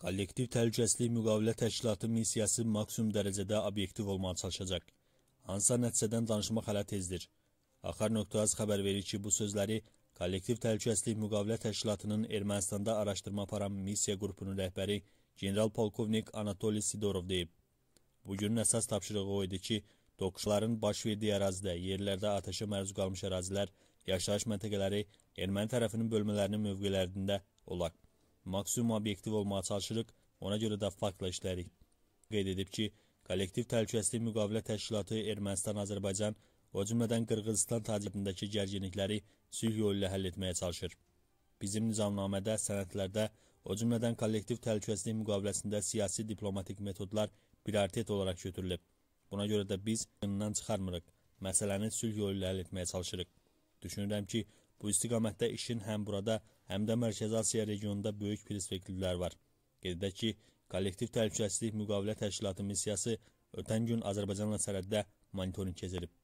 Kollektiv Təhlükəsizlik Müqavilə Təşkilatı missiyası maksimum dərəcədə obyektiv olmağa çalışacaq. Hansısa nəticədən danışmaq hələ tezdir. Axar.az xəbər verir ki, bu sözləri Kollektiv Təhlükəsizlik Müqavilə Təşkilatının Ermənistanda araşdırma aparan missiya qrupunun rəhbəri general-polkovnik Anatoli Sidorov deyib. Bugünün əsas tapşırığı o idi ki, Toqquşların baş verdiyi ərazidə, yerlərdə atəşə məruz qalmış ərazilər, yaşayış məntəqələri erməni tərəfinin bölmələrinin mövqelərində olaq maksimum obyektiv olmağa çalışırıq, ona görə də faktla işləyirik. Qeyd edib ki, kollektiv təhlükəsizlik müqavilə təşkilatı Ermənistan-Azərbaycan, o cümlədən Qırğızistan tacibindəki gərginlikləri sülh yolu ilə həll etməyə çalışır. Bizim nizamnamədə, sənədlərdə, o cümlədən kollektiv təhlükəsizlik müqaviləsində siyasi diplomatik metodlar prioritet olaraq götürülüb. Buna görə də biz qınından çıxarmırıq, məsələni sülh yolu ilə həll etməyə çalışırıq. Düşünürəm ki, Bu istiqamətdə işin həm burada, həm də Mərkəzi Asiya regionunda böyük perspektivlər var. Qeyd edək ki, kollektiv təhlükəsizlik müqavilə təşkilatı missiyası ötən gün Azərbaycanla sərhəddə monitorinq keçirib.